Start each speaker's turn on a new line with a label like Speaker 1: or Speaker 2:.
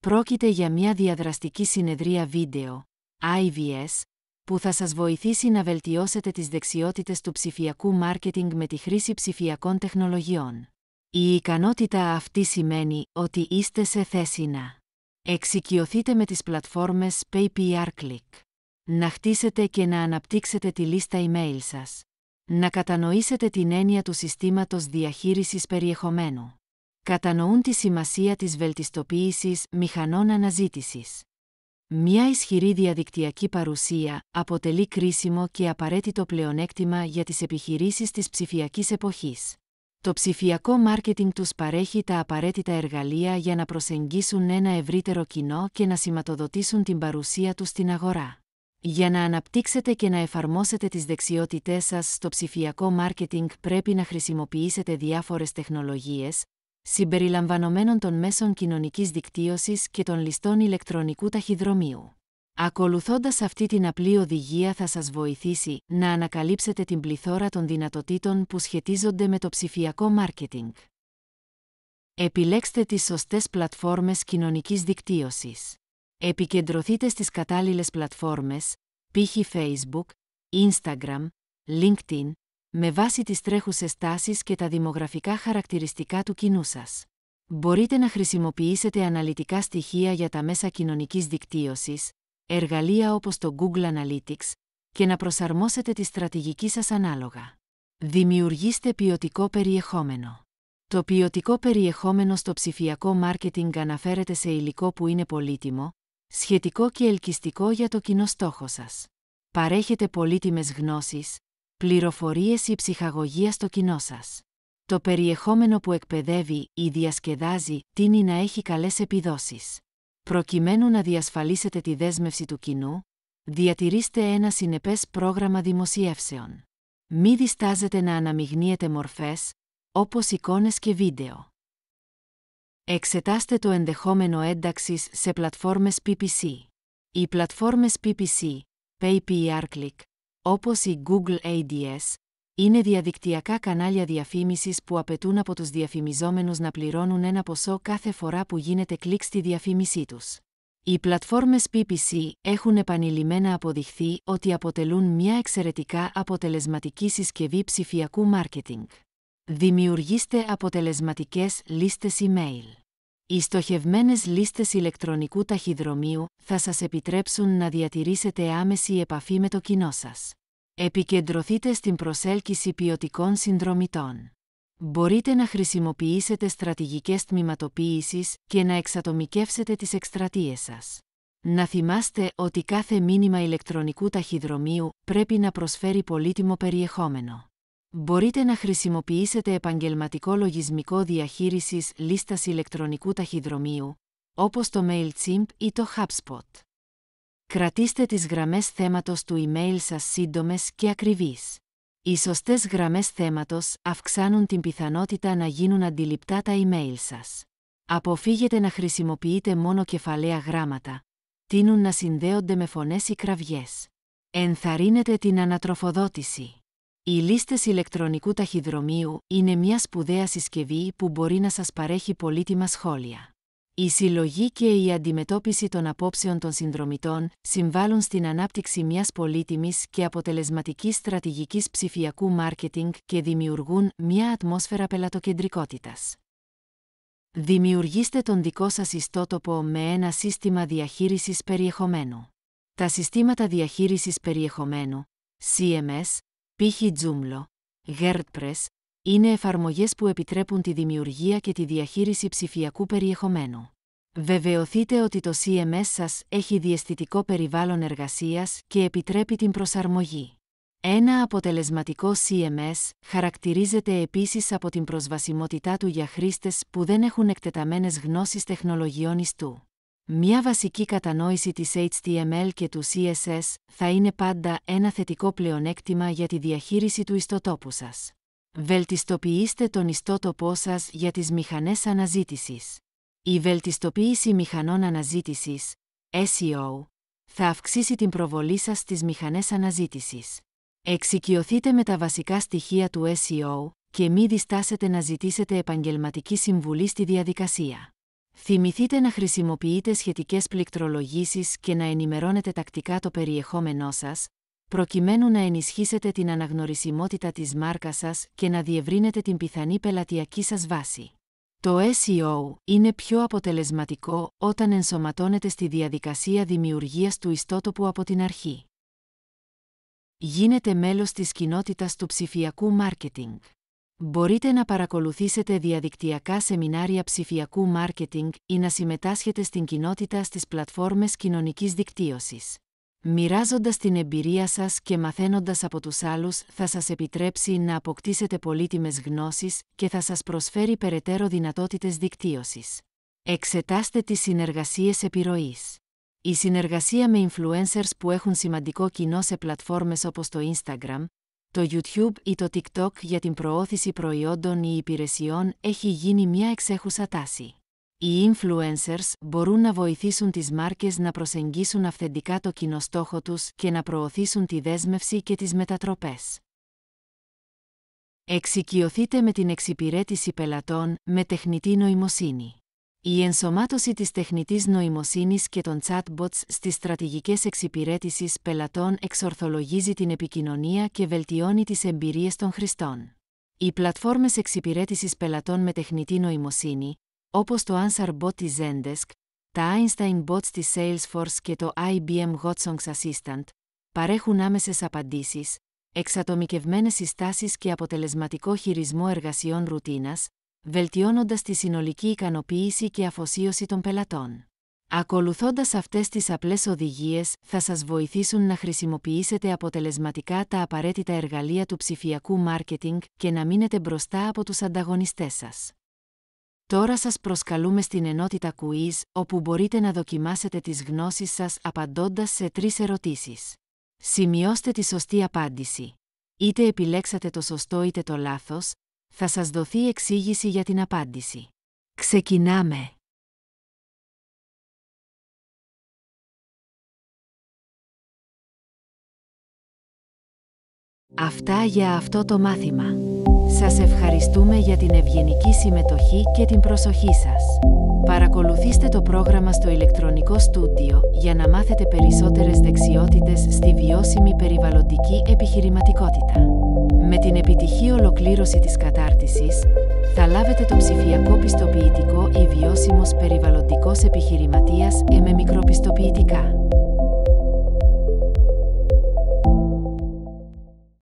Speaker 1: Πρόκειται για μια διαδραστική συνεδρία βίντεο, IVS, που θα σας βοηθήσει να βελτιώσετε τις δεξιότητες του ψηφιακού μάρκετινγκ με τη χρήση ψηφιακών τεχνολογιών. Η ικανότητα αυτή σημαίνει ότι είστε σε θέση να εξοικειωθείτε με τις πλατφόρμες PayPR Click, να χτίσετε και να αναπτύξετε τη λίστα email σας, να κατανοήσετε την έννοια του συστήματος διαχείρισης περιεχομένου. Κατανοούν τη σημασία της βελτιστοποίησης μηχανών αναζήτησης. Μια ισχυρή διαδικτυακή παρουσία αποτελεί κρίσιμο και απαραίτητο πλεονέκτημα για τις επιχειρήσεις της ψηφιακής εποχής. Το ψηφιακό μάρκετινγκ τους παρέχει τα απαραίτητα εργαλεία για να προσεγγίσουν ένα ευρύτερο κοινό και να σηματοδοτήσουν την παρουσία τους στην αγορά. Για να αναπτύξετε και να εφαρμόσετε τις δεξιότητές σας στο ψηφιακό μάρκετινγκ πρέπει να χρησιμοποιήσετε διάφορες τεχνολογίες, συμπεριλαμβανομένων των μέσων κοινωνικής δικτύωσης και των ληστών ηλεκτρονικού ταχυδρομείου. Ακολουθώντας αυτή την απλή οδηγία θα σας βοηθήσει να ανακαλύψετε την πληθώρα των δυνατοτήτων που σχετίζονται με το ψηφιακό μάρκετινγκ. Επιλέξτε τις σωστές πλατφόρμες κοινωνικής δικτύωσης. Επικεντρωθείτε στις κατάλληλες πλατφόρμες, π.χ. Facebook, Instagram, LinkedIn, με βάση τις τρέχουσες τάσεις και τα δημογραφικά χαρακτηριστικά του κοινού σας. Μπορείτε να χρησιμοποιήσετε αναλυτικά στοιχεία για τα μέσα κοινωνικής δικτύωσης, εργαλεία όπως το Google Analytics και να προσαρμόσετε τη στρατηγική σας ανάλογα. Δημιουργήστε ποιοτικό περιεχόμενο. Το ποιοτικό περιεχόμενο στο ψηφιακό μάρκετινγκ αναφέρεται σε υλικό που είναι πολύτιμο, σχετικό και ελκυστικό για το κοινό στόχο σας. Παρέχετε πολύτιμες γνώσεις, Πληροφορίες ή ψυχαγωγία στο κοινό σας. Το περιεχόμενο που εκπαιδεύει ή διασκεδάζει τίνει να έχει καλές επιδόσεις. Προκειμένου να διασφαλίσετε τη δέσμευση του κοινού, διατηρήστε ένα συνεπές πρόγραμμα δημοσιεύσεων. Μη διστάζετε να αναμειγνύετε μορφές, όπως εικόνες και βίντεο. Εξετάστε το ενδεχόμενο ένταξης σε πλατφόρμες PPC. Οι πλατφόρμες PPC, e Click, όπως η Google ADS, είναι διαδικτυακά κανάλια διαφήμισης που απαιτούν από τους διαφημιζόμενους να πληρώνουν ένα ποσό κάθε φορά που γίνεται κλικ στη διαφήμισή τους. Οι πλατφόρμες PPC έχουν επανειλημμένα αποδειχθεί ότι αποτελούν μια εξαιρετικά αποτελεσματική συσκευή ψηφιακού μάρκετινγκ. Δημιουργήστε αποτελεσματικές λίστες email. Οι στοχευμένες λίστες ηλεκτρονικού ταχυδρομείου θα σας επιτρέψουν να διατηρήσετε άμεση επαφή με το κοινό σας. Επικεντρωθείτε στην προσέλκυση ποιοτικών συνδρομητών. Μπορείτε να χρησιμοποιήσετε στρατηγικές τμηματοποίησης και να εξατομικεύσετε τις εκστρατείες σας. Να θυμάστε ότι κάθε μήνυμα ηλεκτρονικού ταχυδρομείου πρέπει να προσφέρει πολύτιμο περιεχόμενο μπορείτε να χρησιμοποιήσετε επαγγελματικό λογισμικό διαχείρισης λίστας ηλεκτρονικού ταχυδρομείου, όπως το MailChimp ή το HubSpot. Κρατήστε τις γραμμές θέματος του email σας σύντομες και ακριβείς. Οι σωστές γραμμές θέματος αυξάνουν την πιθανότητα να γίνουν αντιληπτά τα email σας. Αποφύγετε να χρησιμοποιείτε μόνο κεφαλαία γράμματα. Τίνουν να συνδέονται με φωνές ή κραυγές. Ενθαρρύνετε την ανατροφοδότηση. Οι λίστες ηλεκτρονικού ταχυδρομείου είναι μια σπουδαία συσκευή που μπορεί να σας παρέχει πολύτιμα σχόλια. Η συλλογή και η αντιμετώπιση των απόψεων των συνδρομητών συμβάλλουν στην ανάπτυξη μιας πολύτιμης και αποτελεσματικής στρατηγικής ψηφιακού μάρκετινγκ και δημιουργούν μια ατμόσφαιρα πελατοκεντρικότητας. Δημιουργήστε τον δικό σας ιστότοπο με ένα σύστημα διαχείρισης περιεχομένου. Τα συστήματα διαχείρισης περιεχομένου, CMS, Π.χ. Joomla, WordPress, είναι εφαρμογές που επιτρέπουν τη δημιουργία και τη διαχείριση ψηφιακού περιεχομένου. Βεβαιωθείτε ότι το CMS σας έχει διαισθητικό περιβάλλον εργασίας και επιτρέπει την προσαρμογή. Ένα αποτελεσματικό CMS χαρακτηρίζεται επίσης από την προσβασιμότητά του για χρήστες που δεν έχουν εκτεταμένες γνώσεις τεχνολογιών ιστού. Μια βασική κατανόηση της HTML και του CSS θα είναι πάντα ένα θετικό πλεονέκτημα για τη διαχείριση του ιστοτόπου σας. Βελτιστοποιήστε τον ιστότοπό σας για τις μηχανές αναζήτησης. Η βελτιστοποίηση μηχανών αναζήτησης, SEO, θα αυξήσει την προβολή σας στις μηχανές αναζήτησης. Εξοικειωθείτε με τα βασικά στοιχεία του SEO και μη διστάσετε να ζητήσετε επαγγελματική συμβουλή στη διαδικασία. Θυμηθείτε να χρησιμοποιείτε σχετικές πληκτρολογήσεις και να ενημερώνετε τακτικά το περιεχόμενό σας, προκειμένου να ενισχύσετε την αναγνωρισιμότητα της μάρκας σας και να διευρύνετε την πιθανή πελατειακή σας βάση. Το SEO είναι πιο αποτελεσματικό όταν ενσωματώνεται στη διαδικασία δημιουργίας του ιστότοπου από την αρχή. Γίνετε μέλος της κοινότητας του ψηφιακού μάρκετινγκ. Μπορείτε να παρακολουθήσετε διαδικτυακά σεμινάρια ψηφιακού marketing ή να συμμετάσχετε στην κοινότητα στις πλατφόρμες κοινωνικής δικτύωσης. Μοιράζοντας την εμπειρία σας και μαθαίνοντας από τους άλλους θα σας επιτρέψει να αποκτήσετε πολύτιμες γνώσεις και θα σας προσφέρει περαιτέρω δυνατότητες δικτύωσης. Εξετάστε τις συνεργασίες επιρροής. Η συνεργασία με influencers που έχουν σημαντικό κοινό σε πλατφόρμες όπως το Instagram, το YouTube ή το TikTok για την προώθηση προϊόντων ή υπηρεσιών έχει γίνει μια εξέχουσα τάση. Οι influencers μπορούν να βοηθήσουν τις μάρκες να προσεγγίσουν αυθεντικά το κοινό στόχο τους και να προωθήσουν τη δέσμευση και τις μετατροπές. Εξοικειωθείτε με την εξυπηρέτηση πελατών με τεχνητή νοημοσύνη η ενσωμάτωση της τεχνητής νοημοσύνης και των chatbots στις στρατηγικές εξυπηρέτησης πελατών εξορθολογίζει την επικοινωνία και βελτιώνει τις εμπειρίες των χρηστών. Οι πλατφόρμες εξυπηρέτησης πελατών με τεχνητή νοημοσύνη, όπως το bot της Zendesk, τα Einstein Bots της Salesforce και το IBM Watsons Assistant, παρέχουν άμεσες απαντήσεις, εξατομικευμένες συστάσεις και αποτελεσματικό χειρισμό εργασιών ρουτίνας, βελτιώνοντας τη συνολική ικανοποίηση και αφοσίωση των πελατών. Ακολουθώντας αυτές τις απλές οδηγίες, θα σας βοηθήσουν να χρησιμοποιήσετε αποτελεσματικά τα απαραίτητα εργαλεία του ψηφιακού μάρκετινγκ και να μείνετε μπροστά από τους ανταγωνιστές σας. Τώρα σας προσκαλούμε στην ενότητα Quiz, όπου μπορείτε να δοκιμάσετε τις γνώσεις σας απαντώντας σε τρεις ερωτήσεις. Σημειώστε τη σωστή απάντηση. Είτε επιλέξατε το σωστό είτε το λάθος, θα σας δοθεί εξήγηση για την απάντηση. Ξεκινάμε! Αυτά για αυτό το μάθημα. Σας ευχαριστούμε για την ευγενική συμμετοχή και την προσοχή σας. Παρακολουθήστε το πρόγραμμα στο ηλεκτρονικό στούντιο για να μάθετε περισσότερες δεξιότητες στη βιώσιμη περιβαλλοντική επιχειρηματικότητα. Με την επιτυχή ολοκλήρωση της κατάρτισης, θα λάβετε το ψηφιακό πιστοποιητικό ή βιώσιμος περιβαλλοντικός επιχειρηματίας με μικροπιστοποιητικά.